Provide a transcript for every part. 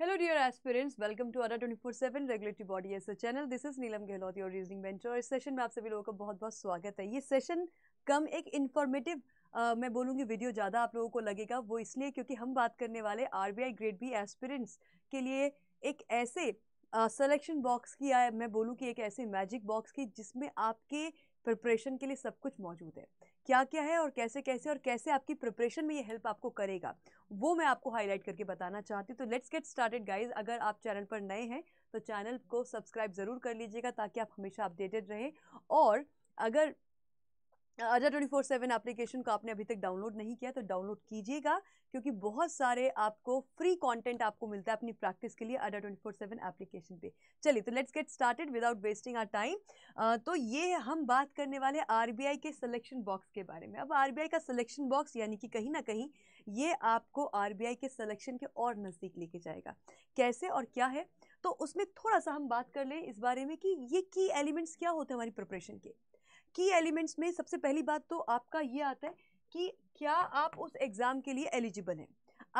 Hello dear aspirants, welcome to ARA 24/7 Regulatory Body as channel this is is Neelam Gehlot, your bench और इस session में आप सभी लोगों का बहुत बहुत स्वागत है ये सेशन कम एक इन्फॉर्मेटिव Uh, मैं बोलूँगी वीडियो ज़्यादा आप लोगों को लगेगा वो इसलिए क्योंकि हम बात करने वाले R B I grade B aspirants के लिए एक ऐसे सलेक्शन बॉक्स की या मैं बोलूँ कि एक ऐसे मैजिक बॉक्स की जिसमें आपके प्रिपरेशन के लिए सब कुछ मौजूद है क्या क्या है और कैसे कैसे और कैसे आपकी प्रिपरेशन में ये हेल्प आपको करेगा वो मैं आपको हाईलाइट करके बताना चाहती हूँ तो लेट्स गेट स्टार्टेड गाइज अगर आप चैनल पर नए हैं तो चैनल को सब्सक्राइब ज़रूर कर लीजिएगा ताकि आप हमेशा अपडेटेड रहें और अगर अजा ट्वेंटी फोर सेवन एप्लीकेशन को आपने अभी तक डाउनलोड नहीं किया तो डाउनलोड कीजिएगा क्योंकि बहुत सारे आपको फ्री कंटेंट आपको मिलता है अपनी प्रैक्टिस के लिए Adda twenty four seven application पे चलिए तो let's get started without wasting our time तो ये हम बात करने वाले आर के सिलेक्शन बॉक्स के बारे में अब आर का सिलेक्शन बॉक्स यानी कि कहीं ना कहीं ये आपको आर के सलेक्शन के और नज़दीक लेके जाएगा कैसे और क्या है तो उसमें थोड़ा सा हम बात कर लें इस बारे में कि ये की एलिमेंट्स क्या होते हैं हमारी प्रिपरेशन के की एलिमेंट्स में सबसे पहली बात तो आपका ये आता है कि क्या आप उस एग्ज़ाम के लिए एलिजिबल हैं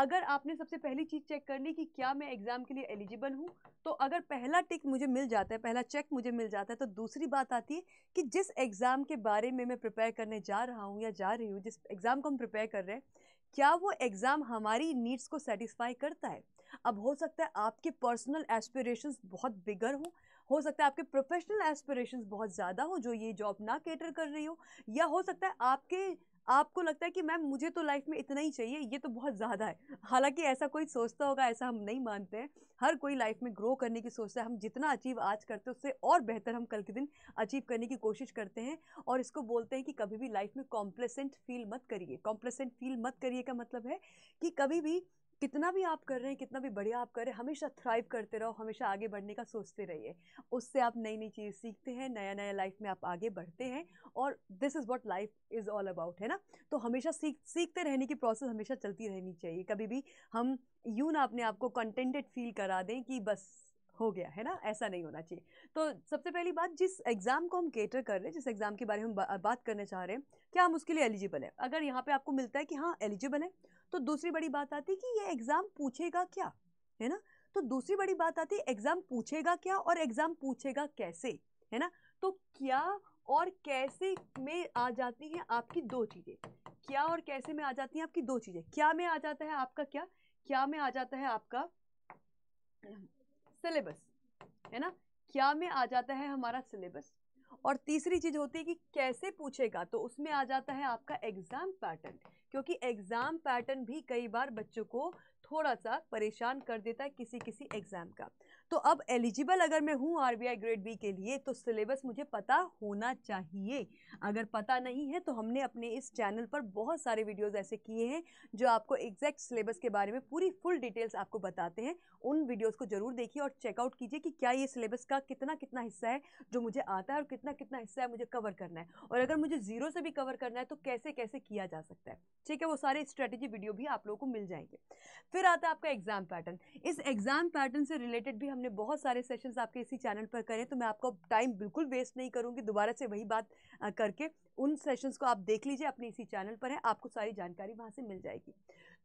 अगर आपने सबसे पहली चीज़ चेक करनी कि क्या मैं एग्ज़ाम के लिए एलिजिबल हूँ तो अगर पहला टिक मुझे मिल जाता है पहला चेक मुझे मिल जाता है तो दूसरी बात आती है कि जिस एग्ज़ाम के बारे में मैं प्रिपेयर करने जा रहा हूँ या जा रही हूँ जिस एग्ज़ाम को हम प्रिपेयर कर रहे हैं क्या वो एग्ज़ाम हमारी नीड्स को सेटिस्फाई करता है अब हो सकता है आपके पर्सनल एस्पिरेशंस बहुत बिगर हो हो सकता है आपके प्रोफेशनल एस्पिरेशंस बहुत ज़्यादा हो जो ये जॉब ना कैटर कर रही हो या हो सकता है आपके आपको लगता है कि मैम मुझे तो लाइफ में इतना ही चाहिए ये तो बहुत ज़्यादा है हालांकि ऐसा कोई सोचता होगा ऐसा हम नहीं मानते हैं हर कोई लाइफ में ग्रो करने की सोचता है हम जितना अचीव आज करते हैं उससे और बेहतर हम कल के दिन अचीव करने की कोशिश करते हैं और इसको बोलते हैं कि कभी भी लाइफ में कॉम्प्लेसेंट फील मत करिए कॉम्प्लेसेंट फील मत करिए का मतलब है कि कभी भी कितना भी आप कर रहे हैं कितना भी बढ़िया आप कर रहे हैं हमेशा थ्राइव करते रहो हमेशा आगे बढ़ने का सोचते रहिए उससे आप नई नई चीज़ सीखते हैं नया नया लाइफ में आप आगे बढ़ते हैं और this is what life is all about है ना तो हमेशा सीख सीखते रहने की प्रोसेस हमेशा चलती रहनी चाहिए कभी भी हम यूँ ना अपने आप को कंटेंटेड फील करा दें कि बस हो गया है ना ऐसा नहीं होना चाहिए तो सबसे पहली बात जिस एग्ज़ाम को हम केटर कर रहे हैं जिस एग्ज़ाम के बारे में हम बा, बात करने चाह रहे हैं क्या हम उसके लिए एलिजिबल है अगर यहाँ पे आपको मिलता है कि हाँ एलिजिबल है तो दूसरी बड़ी बात आती है कि ये एग्ज़ाम पूछेगा क्या है ना तो दूसरी बड़ी बात आती है एग्ज़ाम पूछेगा क्या और एग्ज़ाम पूछेगा कैसे है ना तो क्या और कैसे में आ जाती हैं आपकी दो चीज़ें क्या और कैसे में आ जाती हैं आपकी दो चीज़ें क्या में आ जाता है आपका क्या क्या में आ जाता है आपका सिलेबस है ना क्या में आ जाता है हमारा सिलेबस और तीसरी चीज़ होती है कि कैसे पूछेगा तो उसमें आ जाता है आपका एग्ज़ाम पैटर्न क्योंकि एग्ज़ाम पैटर्न भी कई बार बच्चों को थोड़ा सा परेशान कर देता है किसी किसी एग्ज़ाम का तो अब एलिजिबल अगर मैं हूँ आरबीआई ग्रेड बी के लिए तो सिलेबस मुझे पता होना चाहिए अगर पता नहीं है तो हमने अपने इस चैनल पर बहुत सारे वीडियोस ऐसे किए हैं जो आपको एग्जैक्ट सिलेबस के बारे में पूरी फुल डिटेल्स आपको बताते हैं उन वीडियोस को जरूर देखिए और चेकआउट कीजिए कि क्या ये सिलेबस का कितना कितना हिस्सा है जो मुझे आता है और कितना कितना हिस्सा है मुझे कवर करना है और अगर मुझे जीरो से भी कवर करना है तो कैसे कैसे किया जा सकता है ठीक है वो सारे स्ट्रेटेजी वीडियो भी आप लोगों को मिल जाएंगे फिर आता है आपका एग्जाम पैटर्न इस एग्जाम पैटर्न से रिलेटेड भी हम हमने बहुत सारे सेशंस आपके इसी चैनल पर करें तो मैं आपको टाइम बिल्कुल वेस्ट नहीं करूँगी दोबारा से वही बात करके उन सेशंस को आप देख लीजिए अपने इसी चैनल पर है आपको सारी जानकारी वहाँ से मिल जाएगी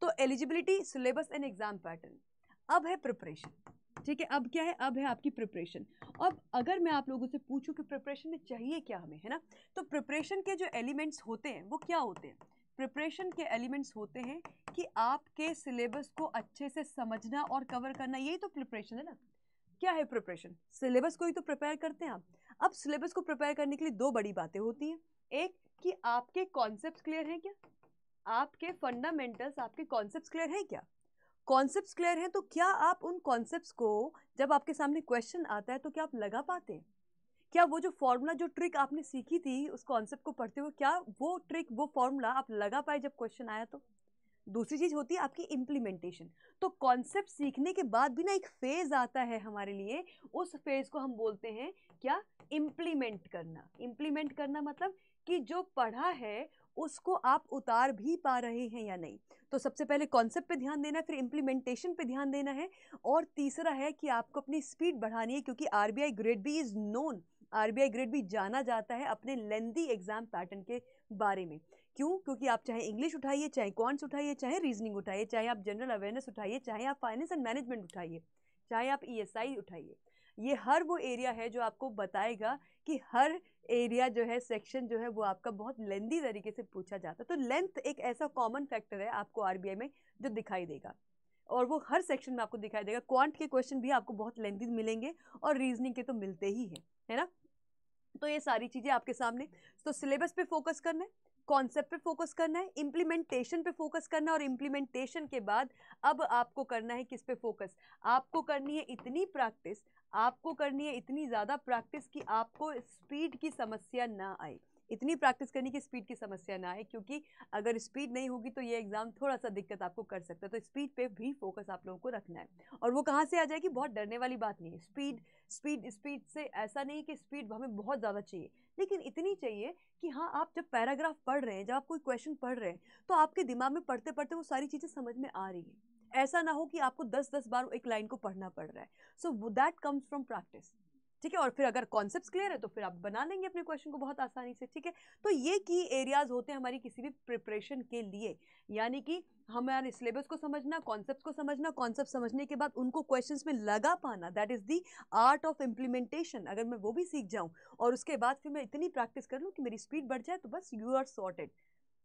तो eligibility syllabus and exam pattern अब है प्रिपरेशन ठीक है अब क्या है अब है आपकी प्रिपरेशन अब अगर मैं आप लोगों से पूछूँ कि प्रिपरेशन में चाहिए क्या हमें है ना तो प्रिपरेशन के जो एलिमेंट्स होते हैं वो क्या होते हैं प्रिपरेशन के एलिमेंट्स होते हैं कि आपके सिलेबस को अच्छे से समझना और कवर करना यही तो प्रिपरेशन है ना क्या है प्रिपरेशन सिलेबस को ही तो प्रिपेयर करते हैं आप अब सिलेबस को प्रिपेयर करने के लिए दो बड़ी बातें होती हैं एक कि आपके कॉन्सेप्ट क्लियर हैं क्या आपके फंडामेंटल्स आपके कॉन्सेप्ट क्लियर हैं क्या कॉन्सेप्ट क्लियर हैं तो क्या आप उन कॉन्सेप्ट को जब आपके सामने क्वेश्चन आता है तो क्या आप लगा पाते हैं क्या वो जो फॉर्मूला जो ट्रिक आपने सीखी थी उस कॉन्सेप्ट को पढ़ते हुए क्या वो ट्रिक वो फॉर्मूला आप लगा पाए जब क्वेश्चन आया तो दूसरी चीज़ होती है आपकी इम्प्लीमेंटेशन तो कॉन्सेप्ट सीखने के बाद भी ना एक फेज़ आता है हमारे लिए उस फेज़ को हम बोलते हैं क्या इम्प्लीमेंट करना इम्प्लीमेंट करना मतलब कि जो पढ़ा है उसको आप उतार भी पा रहे हैं या नहीं तो सबसे पहले कॉन्सेप्ट पे ध्यान देना फिर इम्प्लीमेंटेशन पे ध्यान देना है और तीसरा है कि आपको अपनी स्पीड बढ़ानी है क्योंकि I grade B is known I grade B जाना जाता है अपने लेंदी एग्ज़ाम पैटर्न के बारे में क्यों क्योंकि आप चाहे इंग्लिश उठाइए चाहे कॉन्स उठाइए चाहे रीजनिंग उठाइए चाहे आप जनरल अवेयरनेस उठाइए चाहे आप फाइनेंस एंड मैनेजमेंट उठाइए चाहे आप ई e उठाइए ये हर वो एरिया है जो आपको बताएगा कि हर एरिया जो है सेक्शन जो है वो आपका बहुत लेंदी तरीके से पूछा जाता है तो लेंथ एक ऐसा कॉमन फैक्टर है आपको आर में जो दिखाई देगा और वो हर सेक्शन में आपको दिखाई देगा क्वांट के क्वेश्चन भी आपको बहुत लेंदी मिलेंगे और रीजनिंग के तो मिलते ही हैं है ना तो ये सारी चीज़ें आपके सामने तो सिलेबस पे फोकस करना है कॉन्सेप्ट पे फोकस करना है इम्प्लीमेंटेशन पे फोकस करना है और इम्प्लीमेंटेशन के बाद अब आपको करना है किस पे फोकस आपको करनी है इतनी प्रैक्टिस आपको करनी है इतनी ज़्यादा प्रैक्टिस कि आपको स्पीड की समस्या ना आए इतनी प्रैक्टिस करनी कि स्पीड की समस्या ना आए क्योंकि अगर स्पीड नहीं होगी तो ये एग्ज़ाम थोड़ा सा दिक्कत आपको कर सकता है तो स्पीड पे भी फोकस आप लोगों को रखना है और वो कहाँ से आ जाएगी बहुत डरने वाली बात नहीं है स्पीड स्पीड स्पीड से ऐसा नहीं कि स्पीड हमें बहुत ज़्यादा चाहिए लेकिन इतनी चाहिए कि हाँ आप जब पैराग्राफ पढ़ रहे हैं जब आप कोई क्वेश्चन पढ़ रहे हैं तो आपके दिमाग में पढ़ते पढ़ते वो सारी चीज़ें समझ में आ रही हैं ऐसा ना हो कि आपको दस दस बार एक लाइन को पढ़ना पड़ रहा है so that comes from practice ठीक है और फिर अगर कॉन्सेप्ट क्लियर है तो फिर आप बना लेंगे अपने क्वेश्चन को बहुत आसानी से ठीक है तो ये की एरियाज होते हैं हमारी किसी भी प्रिपरेशन के लिए यानी कि हमारे सिलेबस को समझना कॉन्सेप्ट को समझना कॉन्सेप्ट समझने के बाद उनको क्वेश्चन में लगा पाना that is the art of implementation अगर मैं वो भी सीख जाऊँ और उसके बाद फिर मैं इतनी प्रैक्टिस कर लूँ कि मेरी स्पीड बढ़ जाए तो बस यू आर सॉर्टेड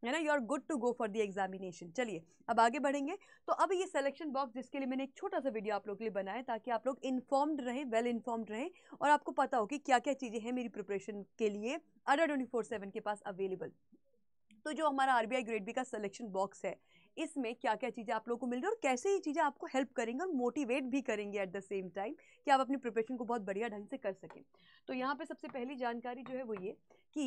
है ना you are good to go for the examination चलिए अब आगे बढ़ेंगे तो अब ये सिलेक्शन बॉक्स जिसके लिए मैंने एक छोटा सा वीडियो आप लोग के लिए बनाया ताकि आप लोग इन्फॉर्म्ड रहें वेल इन्फॉर्म्ड रहें और आपको पता हो कि क्या क्या चीज़ें हैं मेरी प्रिपरेशन के लिए अडर ट्वेंटी फोर सेवन के पास अवेलेबल तो जो हमारा आर ग्रेड बी का सिलेक्शन बॉक्स है इसमें क्या क्या चीज़ें आप लोगों को मिल रही है और कैसे ये चीज़ें आपको हेल्प करेंगे और मोटिवेट भी करेंगे एट द सेम टाइम कि आप अपनी प्रिपरेशन को बहुत बढ़िया ढंग से कर सकें तो यहाँ पे सबसे पहली जानकारी जो है वो ये कि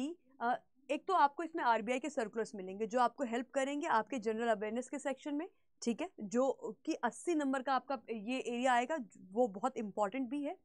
एक तो आपको इसमें आर के सर्कुलर्स मिलेंगे जो आपको हेल्प करेंगे आपके जनरल अवेयरनेस के सेक्शन में ठीक है जो कि 80 नंबर का आपका ये एरिया आएगा वो बहुत इंपॉर्टेंट भी है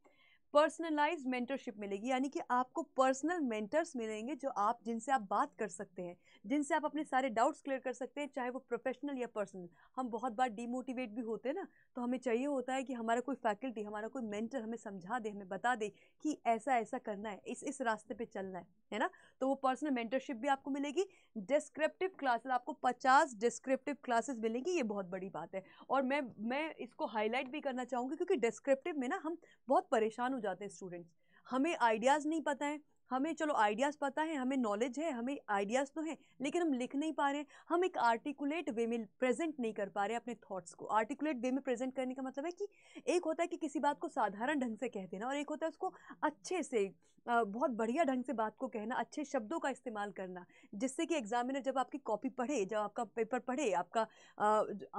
पर्सनलाइज मेंटरशिप मिलेगी यानी कि आपको पर्सनल मेंटर्स मिलेंगे जो आप जिनसे आप बात कर सकते हैं जिनसे आप अपने सारे डाउट्स क्लियर कर सकते हैं चाहे वो प्रोफेशनल या पर्सनल हम बहुत बार डीमोटिवेट भी होते हैं ना तो हमें चाहिए होता है कि हमारा कोई फैकल्टी हमारा कोई मेंटर हमें समझा दे हमें बता दे कि ऐसा ऐसा करना है इस इस रास्ते पर चलना है है ना तो वो पर्सनल मेंटरशिप भी आपको मिलेगी डिस्क्रिप्टिव क्लासेस आपको पचास डिस्क्रिप्टिव क्लासेस मिलेंगी ये बहुत बड़ी बात है और मैं मैं इसको हाईलाइट भी करना चाहूँगी क्योंकि डिस्क्रिप्टिव में ना हम बहुत परेशान हो जाते हैं स्टूडेंट्स हमें आइडियाज़ नहीं पता है हमें चलो आइडियाज़ पता है हमें नॉलेज है हमें आइडियाज़ तो हैं लेकिन हम लिख नहीं पा रहे हम एक आर्टिकुलेट वे में प्रेजेंट नहीं कर पा रहे अपने थॉट्स को आर्टिकुलेट वे में प्रेजेंट करने का मतलब है कि एक होता है कि किसी बात को साधारण ढंग से कह देना और एक होता है उसको अच्छे से बहुत बढ़िया ढंग से बात को कहना अच्छे शब्दों का इस्तेमाल करना जिससे कि एग्जामिनर जब आपकी कॉपी पढ़े जब आपका पेपर पढ़े आपका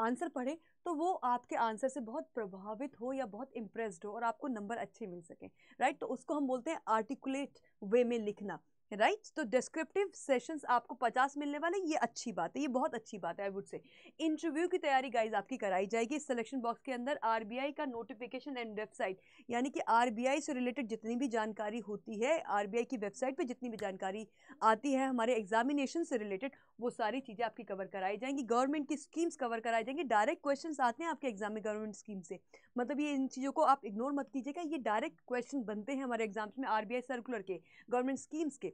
आंसर पढ़े तो वो आपके आंसर से बहुत प्रभावित हो या बहुत इम्प्रेस्ड हो और आपको नंबर अच्छे मिल सकें राइट तो उसको हम बोलते हैं आर्टिकुलेट वे में लिखना राइट right? तो डिस्क्रिप्टिव सेशंस आपको 50 मिलने वाले ये अच्छी बात है ये बहुत अच्छी बात है आई वुड से इंटरव्यू की तैयारी गाइज आपकी कराई जाएगी इस सिलेक्शन बॉक्स के अंदर आरबीआई का नोटिफिकेशन एंड वेबसाइट यानी कि आरबीआई से रिलेटेड जितनी भी जानकारी होती है आरबीआई की वेबसाइट पर जितनी भी जानकारी आती है हमारे एग्जामिनेशन से रिलेटेड वो सारी चीज़ें आपकी कवर कराई जाएंगी गवर्नमेंट की स्कीम्स कवर कराई जाएंगी डायरेक्ट क्वेश्चन आते हैं आपके एग्जाम में गवर्नमेंट स्कीम से मतलब ये इन चीज़ों को आप इग्नोर मत कीजिएगा ये डायरेक्ट क्वेश्चन बनते हैं हमारे एग्जाम्स में आर सर्कुलर के गवर्नमेंट स्कीम्स के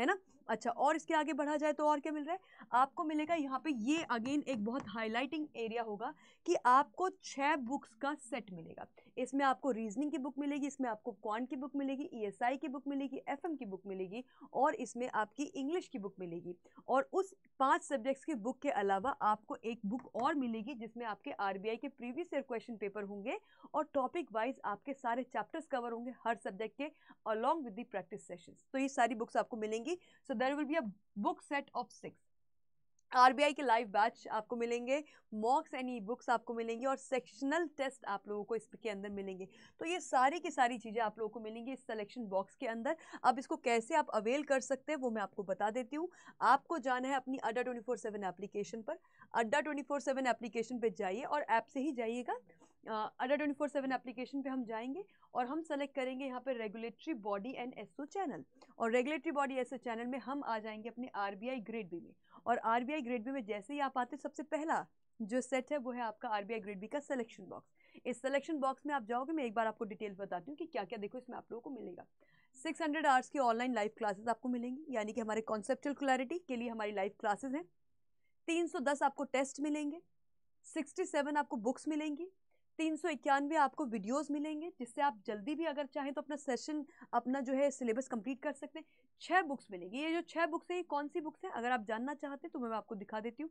है ना अच्छा और इसके आगे बढ़ा जाए तो और क्या मिल रहा है आपको मिलेगा यहाँ पे ये अगेन एक बहुत हाईलाइटिंग एरिया होगा कि आपको छः बुक्स का सेट मिलेगा इसमें आपको रीजनिंग की बुक मिलेगी इसमें आपको क्वान की बुक मिलेगी ईएसआई e की बुक मिलेगी एफएम की बुक मिलेगी और इसमें आपकी इंग्लिश की बुक मिलेगी और उस पाँच सब्जेक्ट्स की बुक के अलावा आपको एक बुक और मिलेगी जिसमें आपके आर के प्रीवियस ईयर क्वेश्चन पेपर होंगे और टॉपिक वाइज आपके सारे चैप्टर्स कवर होंगे हर सब्जेक्ट के along with the practice session तो ये सारी बुक्स आपको मिलेंगी जाएंगी so there will be a book set of six R के लाइव बैच आपको मिलेंगे मॉक्स एंड ई बुक्स आपको मिलेंगे और सेक्शनल टेस्ट आप लोगों को इसके अंदर मिलेंगे तो ये सारी की सारी चीज़ें आप लोगों को मिलेंगी इस सलेक्शन बॉक्स के अंदर अब इसको कैसे आप अवेल कर सकते हैं वो मैं आपको बता देती हूँ आपको जाना है अपनी अड्डा ट्वेंटी फोर एप्लीकेशन पर अड्डा ट्वेंटी फोर एप्लीकेशन पर जाइए और ऐप से ही जाइएगा Adda twenty four seven application पे हम जाएंगे और हम सेलेक्ट करेंगे यहाँ पे regulatory body and SO channel और रेगुलेटरी बॉडी एसओ चैनल में हम आ जाएंगे अपने आरबीआई ग्रेड बी में और आरबीआई ग्रेड बी में जैसे ही आप आते सबसे पहला जो सेट है वो है आपका आरबीआई ग्रेड बी का सिलेक्शन बॉक्स इस सिलेक्शन बॉक्स में आप जाओगे मैं एक बार आपको डिटेल्स बताती हूँ कि क्या क्या देखो इसमें आप लोगों को मिलेगा 600 आवर्स की ऑनलाइन लाइव क्लासेस आपको मिलेंगी यानी कि हमारे कॉन्सेप्चुअल क्लैरिटी के लिए हमारी लाइव क्लासेस हैं 310 आपको टेस्ट मिलेंगे 67 आपको बुक्स मिलेंगी तीन सौ इक्यानवे आपको वीडियोस मिलेंगे जिससे आप जल्दी भी अगर चाहें तो अपना सेशन अपना जो है सिलेबस कंप्लीट कर सकते हैं छः बुक्स मिलेंगी ये जो छः बुक्स हैं ये कौन सी बुक्स हैं अगर आप जानना चाहते हैं तो मैं आपको दिखा देती हूँ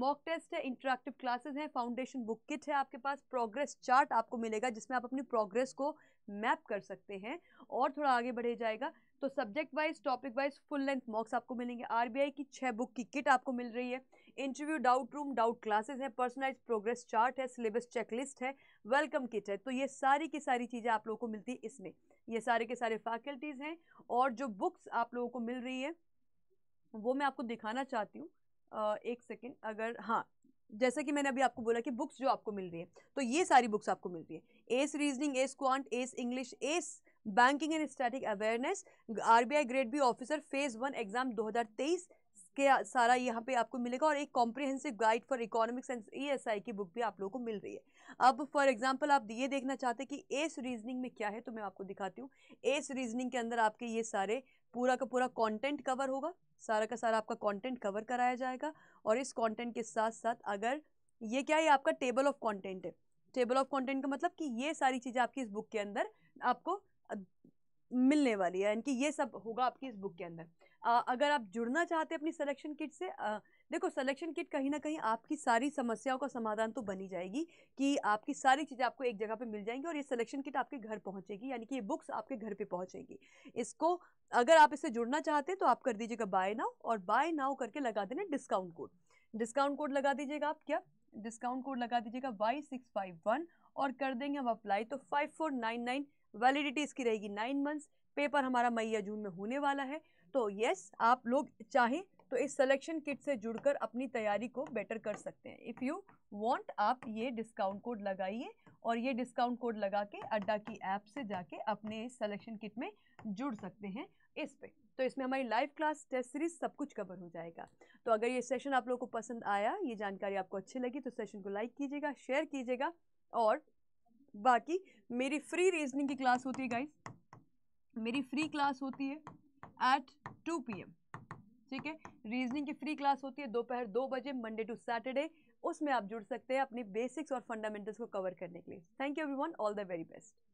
मॉक टेस्ट है इंटरेक्टिव क्लासेज हैं फाउंडेशन बुक किट है आपके पास प्रोग्रेस चार्ट आपको मिलेगा जिसमें आप अपनी प्रोग्रेस को मैप कर सकते हैं और थोड़ा आगे बढ़े जाएगा तो subject wise topic wise full length mocks आपको मिलेंगे आर की छः बुक की किट आपको मिल रही है interview doubt room doubt classes है पर्सनलाइज प्रोग्रेस चार्ट है सिलेबस चेकलिस्ट है वेलकम किट है तो ये सारी की सारी चीज़ें आप लोगों को मिलती है इसमें ये सारे के सारे फैकल्टीज़ हैं और जो बुक्स आप लोगों को मिल रही है वो मैं आपको दिखाना चाहती हूँ एक सेकेंड अगर हाँ जैसा कि मैंने अभी आपको बोला कि बुक्स जो आपको मिल रही है तो ये सारी बुक्स आपको मिल रही है S reasoning S quant S English S banking and static awareness RBI grade B officer phase one exam 2023 के सारा यहाँ पे आपको मिलेगा और एक comprehensive guide for economics and E की बुक भी आप लोगों को मिल रही है अब फॉर एग्जांपल आप ये देखना चाहते हैं कि एस रीजनिंग में क्या है तो मैं आपको दिखाती हूँ एस रीजनिंग के अंदर आपके ये सारे पूरा का पूरा कॉन्टेंट कवर होगा सारा का सारा आपका कॉन्टेंट कवर कराया जाएगा और इस कॉन्टेंट के साथ साथ अगर ये क्या है आपका टेबल ऑफ कॉन्टेंट है टेबल ऑफ कॉन्टेंट का मतलब कि ये सारी चीज़ें आपकी इस बुक के अंदर आपको मिलने वाली है यानी कि ये सब होगा आपकी इस बुक के अंदर आ, अगर आप जुड़ना चाहते हैं अपनी सिलेक्शन किट से आ, देखो सिलेक्शन किट कहीं ना कहीं आपकी सारी समस्याओं का समाधान तो बनी जाएगी कि आपकी सारी चीज़ें आपको एक जगह पे मिल जाएंगी और ये सिलेक्शन किट आपके घर पहुंचेगी यानी कि ये बुक्स आपके घर पे पहुंचेगी इसको अगर आप इससे जुड़ना चाहते हैं तो आप कर दीजिएगा बाय नाउ और बाय नाउ करके लगा देना डिस्काउंट कोड डिस्काउंट कोड लगा दीजिएगा आप क्या डिस्काउंट कोड लगा दीजिएगा वाई सिक्स फाइव वन और कर देंगे हम अप्लाई तो five four nine nine validity इसकी रहेगी नाइन मंथ्स पेपर हमारा मई या जून में होने वाला है तो येस आप लोग चाहें तो इस सिलेक्शन किट से जुड़कर अपनी तैयारी को बेटर कर सकते हैं इफ़ यू वांट आप ये डिस्काउंट कोड लगाइए और ये डिस्काउंट कोड लगा के अड्डा की ऐप से जाके अपने इस किट में जुड़ सकते हैं इस पे तो इसमें हमारी लाइव क्लास टेस्ट सीरीज सब कुछ कवर हो जाएगा तो अगर ये सेशन आप लोगों को पसंद आया ये जानकारी आपको अच्छी लगी तो सेशन को लाइक कीजिएगा शेयर कीजिएगा और बाकी मेरी फ्री रीजनिंग की क्लास होती है गाइस मेरी फ्री क्लास होती है एट टू पी ठीक है रीजनिंग की फ्री क्लास होती है दोपहर दो बजे मंडे टू सैटरडे उसमें आप जुड़ सकते हैं अपनी बेसिक्स और फंडामेंटल्स को कवर करने के लिए thank you everyone all the very best